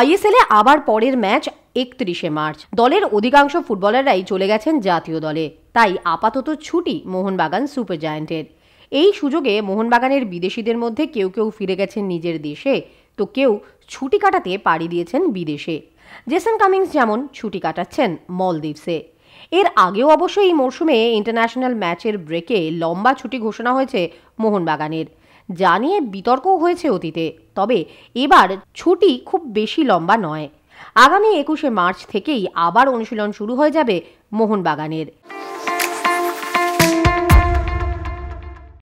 এ আবার পরের ম্যাচ একত্রিশে মার্চ দলের অধিকাংশ ফুটবলাররাই চলে গেছেন জাতীয় দলে তাই আপাতত ছুটি মোহনবাগান সুপার জায়ান্টের এই সুযোগে মোহনবাগানের বিদেশিদের মধ্যে কেউ কেউ ফিরে গেছেন নিজের দেশে তো কেউ ছুটি কাটাতে পাড়ি দিয়েছেন বিদেশে জেসন কামিংস যেমন ছুটি কাটাচ্ছেন মলদ্বীপসে এর আগেও অবশ্য এই মরশুমে ইন্টারন্যাশনাল ম্যাচের ব্রেকে লম্বা ছুটি ঘোষণা হয়েছে মোহনবাগানের যা নিয়ে বিতর্কও হয়েছে অতীতে তবে এবার ছুটি খুব বেশি লম্বা নয় আগামী একুশে মার্চ থেকেই আবার অনুশীলন শুরু হয়ে যাবে মোহনবাগানের